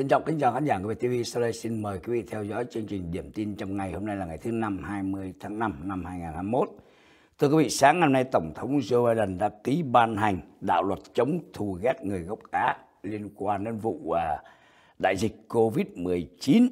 Trân trọng kính chào khán giả của VTV. Sau xin mời quý vị theo dõi chương trình điểm tin trong ngày hôm nay là ngày thứ năm 20 tháng 5 năm 2021. Thưa quý vị, sáng ngày hôm nay Tổng thống Joe Biden đã ký ban hành đạo luật chống thù ghét người gốc Á liên quan đến vụ à, đại dịch Covid-19.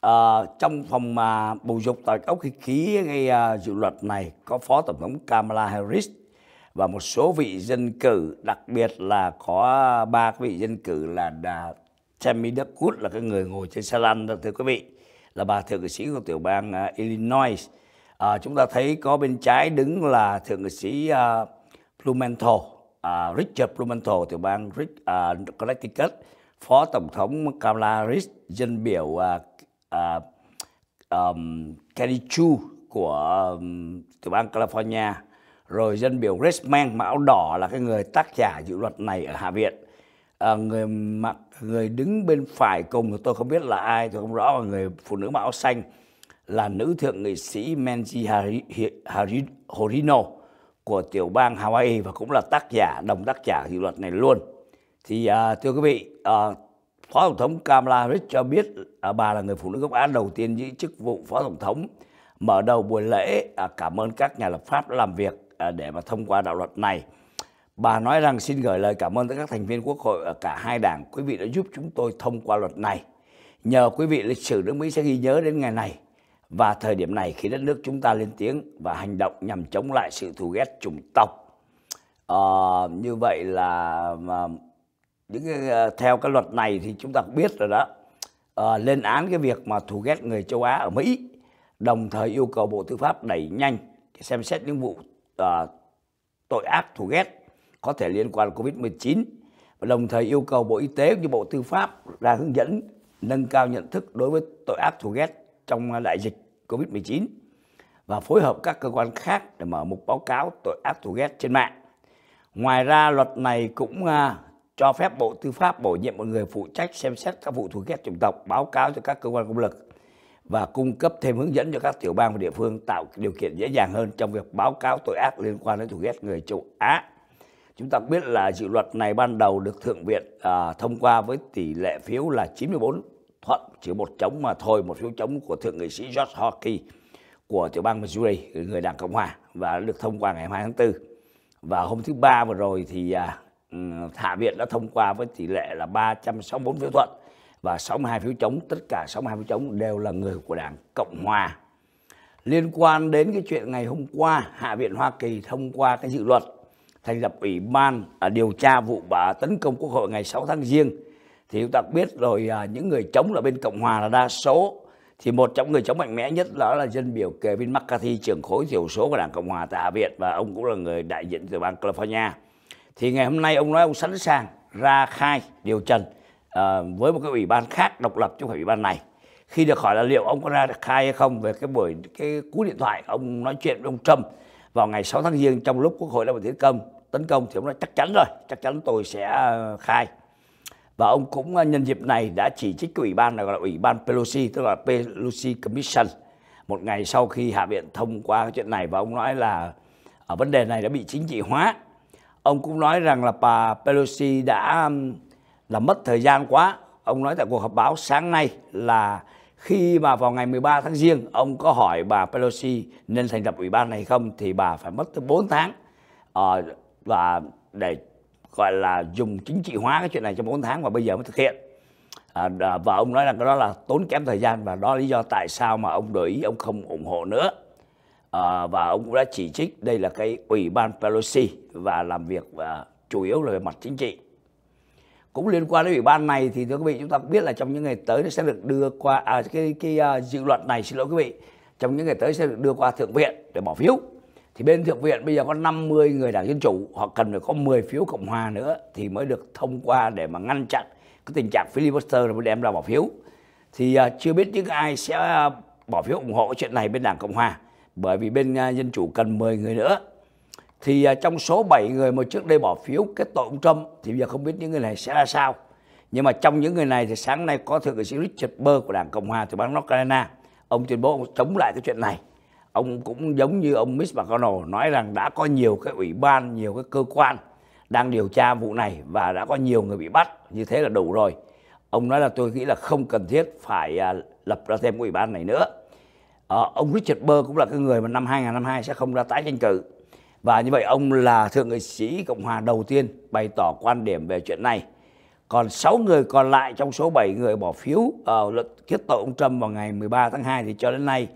À, trong phòng mà bầu dục tại ốc khí ký cái à, dự luật này có Phó Tổng thống Kamala Harris và một số vị dân cử, đặc biệt là có ba vị dân cử là Tammy Duckwood là cái người ngồi trên xe lăn đó thưa quý vị là bà thượng nghị sĩ của tiểu bang uh, Illinois à, chúng ta thấy có bên trái đứng là thượng nghị sĩ uh, Blumenthal uh, Richard Plumento tiểu bang Rick, uh, Connecticut phó tổng thống Kamala Harris dân biểu uh, uh, um, Kenny Chu của um, tiểu bang California rồi dân biểu Reisman mà đỏ là cái người tác giả dự luật này ở Hạ viện à, người mặc người đứng bên phải cùng thì tôi không biết là ai tôi không rõ là người phụ nữ mặc áo xanh là nữ thượng nghị sĩ Menji Hari, Hari, Horino của tiểu bang Hawaii và cũng là tác giả đồng tác giả dự luật này luôn thì à, thưa quý vị à, phó tổng thống Kamala Harris cho biết à, bà là người phụ nữ gốc Á đầu tiên giữ chức vụ phó tổng thống mở đầu buổi lễ à, cảm ơn các nhà lập pháp làm việc à, để mà thông qua đạo luật này Bà nói rằng xin gửi lời cảm ơn tới các thành viên Quốc hội ở cả hai đảng. Quý vị đã giúp chúng tôi thông qua luật này. Nhờ quý vị lịch sử nước Mỹ sẽ ghi nhớ đến ngày này và thời điểm này khi đất nước chúng ta lên tiếng và hành động nhằm chống lại sự thù ghét chủng tộc. À, như vậy là mà, những cái, ờ, theo cái luật này thì chúng ta cũng biết rồi đó à, lên án cái việc mà thù ghét người châu Á ở Mỹ đồng thời yêu cầu Bộ Tư pháp đẩy nhanh xem xét những vụ à, tội ác thù ghét có thể liên quan COVID-19 và đồng thời yêu cầu Bộ Y tế cũng như Bộ Tư pháp ra hướng dẫn nâng cao nhận thức đối với tội ác thù ghét trong đại dịch COVID-19 và phối hợp các cơ quan khác để mở một báo cáo tội ác thù ghét trên mạng. Ngoài ra luật này cũng à, cho phép Bộ Tư pháp bổ nhiệm một người phụ trách xem xét các vụ thù ghét chủng tộc, báo cáo cho các cơ quan công lực và cung cấp thêm hướng dẫn cho các tiểu bang và địa phương tạo điều kiện dễ dàng hơn trong việc báo cáo tội ác liên quan đến thù ghét người châu Á Chúng ta biết là dự luật này ban đầu được Thượng viện à, thông qua với tỷ lệ phiếu là 94 thuận, chỉ một chống mà thôi, một phiếu chống của Thượng nghị sĩ George Hockey của tiểu bang Missouri, người Đảng Cộng Hòa và được thông qua ngày 2 tháng 4. Và hôm thứ ba vừa rồi thì à, ừ, Hạ viện đã thông qua với tỷ lệ là 364 phiếu thuận và 62 phiếu chống, tất cả 62 phiếu chống đều là người của Đảng Cộng Hòa. Liên quan đến cái chuyện ngày hôm qua, Hạ viện Hoa Kỳ thông qua cái dự luật thành lập ủy ban à, điều tra vụ bà tấn công quốc hội ngày 6 tháng riêng thì chúng ta biết rồi à, những người chống là bên cộng hòa là đa số thì một trong người chống mạnh mẽ nhất đó là dân biểu Kevin McCarthy trưởng khối thiểu số của đảng cộng hòa tại Hạ viện và ông cũng là người đại diện từ bang California thì ngày hôm nay ông nói ông sẵn sàng ra khai điều trần à, với một cái ủy ban khác độc lập chứ không phải ủy ban này khi được hỏi là liệu ông có ra khai hay không về cái buổi cái cú điện thoại ông nói chuyện với ông Trump vào ngày 6 tháng giêng trong lúc quốc hội đang vào tiến công tấn công thì ông nói chắc chắn rồi chắc chắn tôi sẽ ờ, khai và ông cũng ờ, nhân dịp này đã chỉ trích cái ủy ban này gọi là ủy ban Pelosi tức là Pelosi Commission một ngày sau khi hạ viện thông qua cái chuyện này và ông nói là ở vấn đề này đã bị chính trị hóa ông cũng nói rằng là bà Pelosi đã là mất thời gian quá ông nói tại cuộc họp báo sáng nay là khi mà vào ngày 13 tháng riêng ông có hỏi bà Pelosi nên thành lập ủy ban này không thì bà phải mất tới 4 tháng ờ, và để gọi là dùng chính trị hóa cái chuyện này trong 4 tháng và bây giờ mới thực hiện à, và ông nói rằng cái đó là tốn kém thời gian và đó là lý do tại sao mà ông đổi ý ông không ủng hộ nữa à, và ông cũng đã chỉ trích đây là cái ủy ban Pelosi và làm việc và chủ yếu là về mặt chính trị cũng liên quan đến ủy ban này thì thưa quý vị chúng ta biết là trong những ngày tới nó sẽ được đưa qua à, cái cái uh, dự luật này xin lỗi quý vị trong những ngày tới sẽ được đưa qua thượng viện để bỏ phiếu thì bên thượng viện bây giờ có 50 người đảng dân chủ họ cần phải có 10 phiếu cộng hòa nữa thì mới được thông qua để mà ngăn chặn cái tình trạng filibuster rồi mới đem ra bỏ phiếu thì uh, chưa biết những ai sẽ uh, bỏ phiếu ủng hộ chuyện này bên đảng cộng hòa bởi vì bên uh, dân chủ cần 10 người nữa thì uh, trong số 7 người mà trước đây bỏ phiếu kết tội ông Trump thì bây giờ không biết những người này sẽ ra sao nhưng mà trong những người này thì sáng nay có thượng nghị sĩ Richard Burr của đảng cộng hòa từ bang North Carolina ông tuyên bố ông chống lại cái chuyện này ông cũng giống như ông Mitch McConnell nói rằng đã có nhiều cái ủy ban, nhiều cái cơ quan đang điều tra vụ này và đã có nhiều người bị bắt như thế là đủ rồi. Ông nói là tôi nghĩ là không cần thiết phải à, lập ra thêm ủy ban này nữa. À, ông Richard Burr cũng là cái người mà năm 2002 sẽ không ra tái tranh cử. Và như vậy ông là thượng nghị sĩ Cộng hòa đầu tiên bày tỏ quan điểm về chuyện này. Còn 6 người còn lại trong số 7 người bỏ phiếu uh, ờ, luận kết tội ông Trump vào ngày 13 tháng 2 thì cho đến nay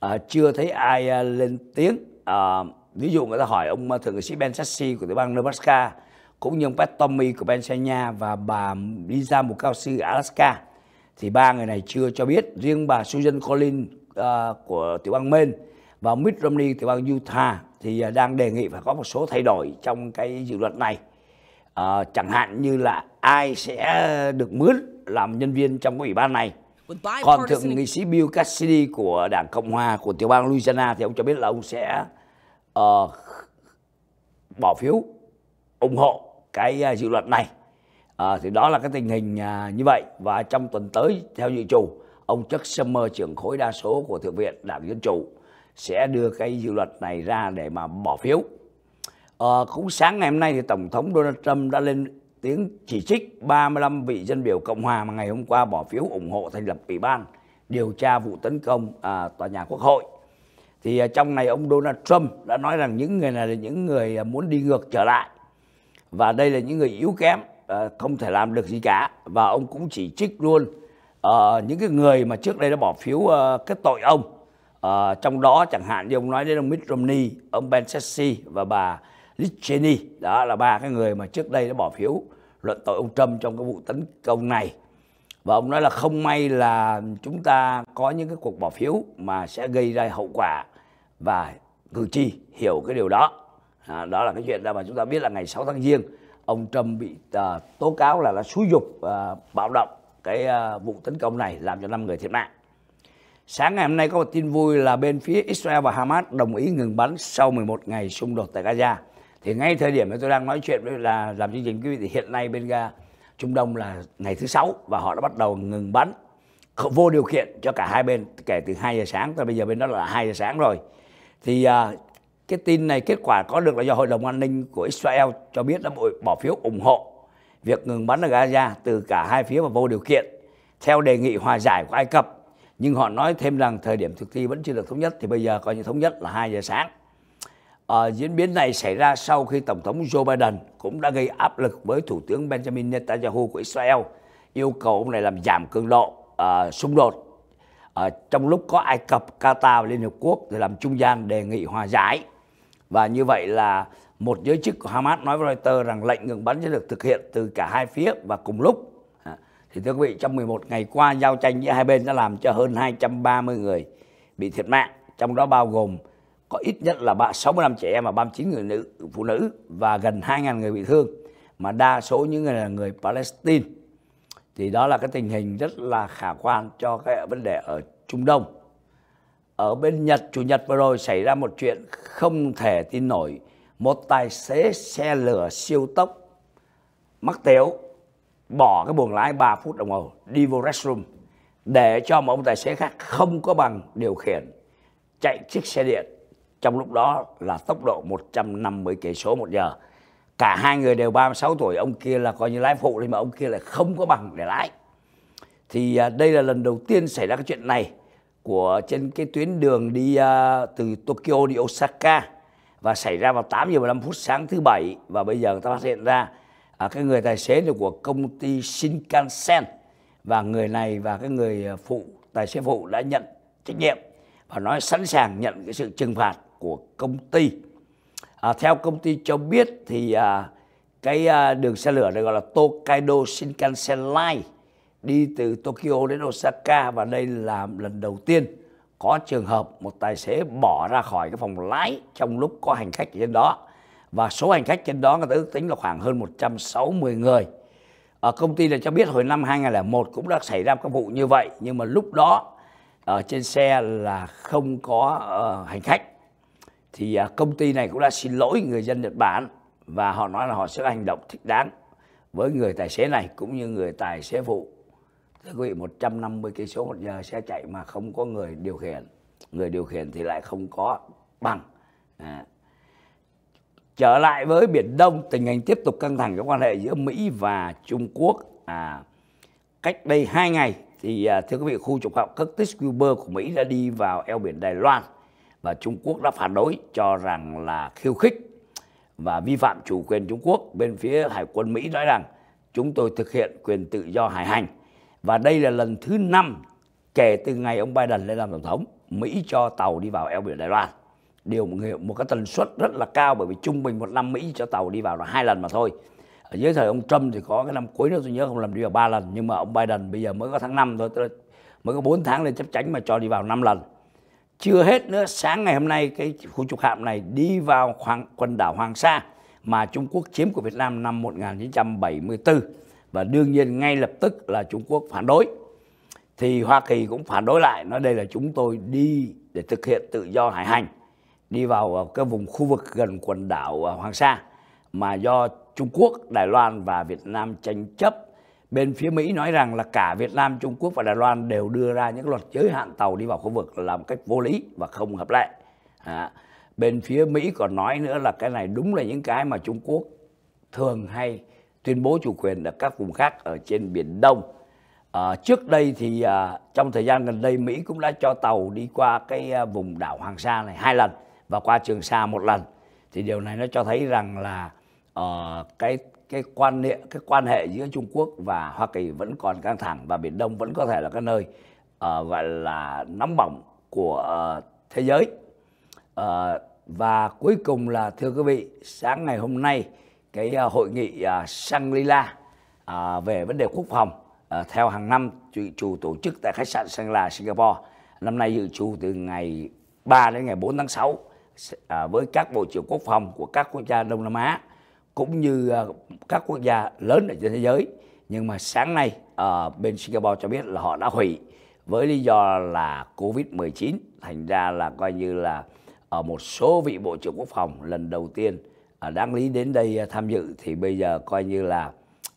à, chưa thấy ai ờ, lên tiếng à, ví dụ người ta hỏi ông thượng nghị sĩ Ben Sassy của tiểu bang Nebraska cũng như ông Pat Tommy của Pennsylvania và bà Lisa Mukausi Alaska thì ba người này chưa cho biết riêng bà Susan Collins uh, của tiểu bang Maine và Mitt Romney tiểu bang Utah thì uh, đang đề nghị phải có một số thay đổi trong cái dự luật này uh, chẳng hạn như là ai sẽ được mướn làm nhân viên trong cái ủy ban này còn thượng nghị sĩ Bill Cassidy của Đảng Cộng Hòa của tiểu bang Louisiana thì ông cho biết là ông sẽ uh, bỏ phiếu ủng hộ cái uh, dự luật này. Uh, thì đó là cái tình hình uh, như vậy và trong tuần tới theo dự trù ông Chuck Schumer trưởng khối đa số của Thượng viện Đảng Dân Chủ sẽ đưa cái dự luật này ra để mà bỏ phiếu. À, cũng sáng ngày hôm nay thì Tổng thống Donald Trump đã lên tiếng chỉ trích 35 vị dân biểu Cộng hòa mà ngày hôm qua bỏ phiếu ủng hộ thành lập ủy ban điều tra vụ tấn công à, tòa nhà Quốc hội. Thì à, trong này ông Donald Trump đã nói rằng những người này là những người à, muốn đi ngược trở lại và đây là những người yếu kém à, không thể làm được gì cả và ông cũng chỉ trích luôn à, những cái người mà trước đây đã bỏ phiếu à, kết tội ông. À, trong đó chẳng hạn như ông nói đến ông Mitt Romney, ông Ben Sasse và bà Cheney, đó là ba cái người mà trước đây đã bỏ phiếu luận tội ông Trump trong cái vụ tấn công này và ông nói là không may là chúng ta có những cái cuộc bỏ phiếu mà sẽ gây ra hậu quả và cử tri hiểu cái điều đó à, đó là cái chuyện đó mà chúng ta biết là ngày 6 tháng giêng ông Trump bị à, tố cáo là đã xúi dục à, bạo động cái à, vụ tấn công này làm cho năm người thiệt mạng Sáng ngày hôm nay có một tin vui là bên phía Israel và Hamas đồng ý ngừng bắn sau 11 ngày xung đột tại Gaza thì ngay thời điểm mà tôi đang nói chuyện với là làm chương trình quý vị thì hiện nay bên ga Trung Đông là ngày thứ sáu và họ đã bắt đầu ngừng bắn vô điều kiện cho cả hai bên kể từ 2 giờ sáng tới bây giờ bên đó là 2 giờ sáng rồi thì à, cái tin này kết quả có được là do hội đồng an ninh của Israel cho biết đã bỏ phiếu ủng hộ việc ngừng bắn ở Gaza từ cả hai phía và vô điều kiện theo đề nghị hòa giải của Ai Cập nhưng họ nói thêm rằng thời điểm thực thi vẫn chưa được thống nhất thì bây giờ coi như thống nhất là 2 giờ sáng uh, diễn biến này xảy ra sau khi Tổng thống Joe Biden cũng đã gây áp lực với Thủ tướng Benjamin Netanyahu của Israel, yêu cầu ông này làm giảm cường độ uh, xung đột. Uh, trong lúc có Ai Cập, Qatar và Liên Hợp Quốc để làm trung gian đề nghị hòa giải. Và như vậy là một giới chức của Hamas nói với Reuters rằng lệnh ngừng bắn sẽ được thực hiện từ cả hai phía và cùng lúc. thì thưa quý vị, trong 11 ngày qua, giao tranh giữa hai bên đã làm cho hơn 230 người bị thiệt mạng, trong đó bao gồm có ít nhất là 65 trẻ em và 39 người nữ phụ nữ và gần 2.000 người bị thương mà đa số những người là người Palestine thì đó là cái tình hình rất là khả quan cho cái vấn đề ở Trung Đông ở bên Nhật chủ nhật vừa rồi xảy ra một chuyện không thể tin nổi một tài xế xe lửa siêu tốc mắc tiểu bỏ cái buồng lái 3 phút đồng hồ đi vô restroom để cho một ông tài xế khác không có bằng điều khiển chạy chiếc xe điện trong lúc đó là tốc độ 150 cây số một giờ. Cả hai người đều 36 tuổi, ông kia là coi như lái phụ nhưng mà ông kia lại không có bằng để lái. Thì à, đây là lần đầu tiên xảy ra cái chuyện này của trên cái tuyến đường đi uh, từ Tokyo đi Osaka và xảy ra vào 8 giờ 15 phút sáng thứ bảy và bây giờ người ta phát hiện ra à, cái người tài xế là của công ty Shinkansen và người này và cái người à, phụ tài xế phụ đã nhận trách nhiệm và nói sẵn sàng nhận cái sự trừng phạt của công ty. À, theo công ty cho biết thì à, cái à, đường xe lửa này gọi là Tokaido Shinkansen Line đi từ Tokyo đến Osaka và đây là lần đầu tiên có trường hợp một tài xế bỏ ra khỏi cái phòng lái trong lúc có hành khách trên đó và số hành khách trên đó người ta ước tính là khoảng hơn 160 người. À, công ty này cho biết hồi năm 2001 cũng đã xảy ra các vụ như vậy nhưng mà lúc đó ở à, trên xe là không có uh, hành khách thì à, công ty này cũng đã xin lỗi người dân Nhật Bản và họ nói là họ sẽ hành động thích đáng với người tài xế này cũng như người tài xế phụ. Thưa quý vị, 150 cây số một giờ xe chạy mà không có người điều khiển, người điều khiển thì lại không có bằng. À. Trở lại với Biển Đông, tình hình tiếp tục căng thẳng các quan hệ giữa Mỹ và Trung Quốc. À, cách đây 2 ngày thì à, thưa quý vị, khu trục hạm Curtis Wilbur của Mỹ đã đi vào eo biển Đài Loan và Trung Quốc đã phản đối cho rằng là khiêu khích và vi phạm chủ quyền Trung Quốc. Bên phía Hải quân Mỹ nói rằng chúng tôi thực hiện quyền tự do hải hành. Và đây là lần thứ năm kể từ ngày ông Biden lên làm tổng thống, Mỹ cho tàu đi vào eo biển Đài Loan. Điều một, một cái tần suất rất là cao bởi vì trung bình một năm Mỹ cho tàu đi vào là hai lần mà thôi. Ở dưới thời ông Trump thì có cái năm cuối nữa tôi nhớ không làm đi vào ba lần nhưng mà ông Biden bây giờ mới có tháng 5 thôi, mới có 4 tháng lên chấp tránh mà cho đi vào 5 lần chưa hết nữa sáng ngày hôm nay cái khu trục hạm này đi vào khoảng quần đảo Hoàng Sa mà Trung Quốc chiếm của Việt Nam năm 1974 và đương nhiên ngay lập tức là Trung Quốc phản đối thì Hoa Kỳ cũng phản đối lại nói đây là chúng tôi đi để thực hiện tự do hải hành đi vào ờ, cái vùng khu vực gần quần đảo ờ, Hoàng Sa mà do Trung Quốc, Đài Loan và Việt Nam tranh chấp bên phía Mỹ nói rằng là cả Việt Nam, Trung Quốc và Đài Loan đều đưa ra những luật giới hạn tàu đi vào khu vực là một cách vô lý và không hợp lệ. À, bên phía Mỹ còn nói nữa là cái này đúng là những cái mà Trung Quốc thường hay tuyên bố chủ quyền ở các vùng khác ở trên Biển Đông. À, trước đây thì à, trong thời gian gần đây Mỹ cũng đã cho tàu đi qua cái à, vùng đảo Hoàng Sa này hai lần và qua Trường Sa một lần. Thì điều này nó cho thấy rằng là uh, cái cái quan hệ cái quan hệ giữa Trung Quốc và Hoa Kỳ vẫn còn căng thẳng và Biển Đông vẫn có thể là cái nơi uh, gọi là nóng bỏng của uh, thế giới uh, và cuối cùng là thưa quý vị sáng ngày hôm nay cái uh, hội nghị uh, Shangri-La uh, về vấn đề quốc phòng uh, theo hàng năm chủ, chủ tổ chức tại khách sạn Shangri-La Singapore năm nay dự trù từ ngày 3 đến ngày 4 tháng 6 uh, với các bộ trưởng quốc phòng của các quốc gia Đông Nam Á cũng như ờ, các quốc gia lớn ở trên thế giới nhưng mà sáng nay ở ờ, bên Singapore cho biết là họ đã hủy với lý do là Covid-19 thành ra là coi như là ở ờ, một số vị bộ trưởng quốc phòng lần đầu tiên đáng lý đến đây tham dự thì bây giờ coi như là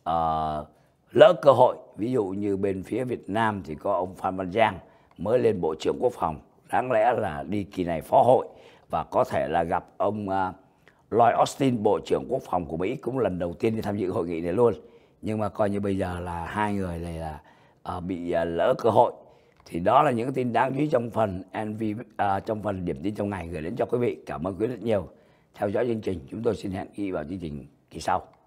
uh, lỡ cơ hội ví dụ như bên phía Việt Nam thì có ông Phan Văn Giang mới lên bộ trưởng quốc phòng đáng lẽ là đi kỳ này phó hội và có thể là gặp ông uh, Lloyd Austin, Bộ trưởng Quốc phòng của Mỹ cũng lần đầu tiên đi tham dự hội nghị này luôn. Nhưng mà coi như bây giờ là hai người này là uh, bị uh, lỡ cơ hội. Thì đó là những tin đáng chú ý trong phần NV, uh, ờ, trong phần điểm tin trong ngày gửi đến cho quý vị. Cảm ơn quý vị rất nhiều. Theo dõi chương trình, chúng tôi xin hẹn ghi vào chương trình kỳ sau.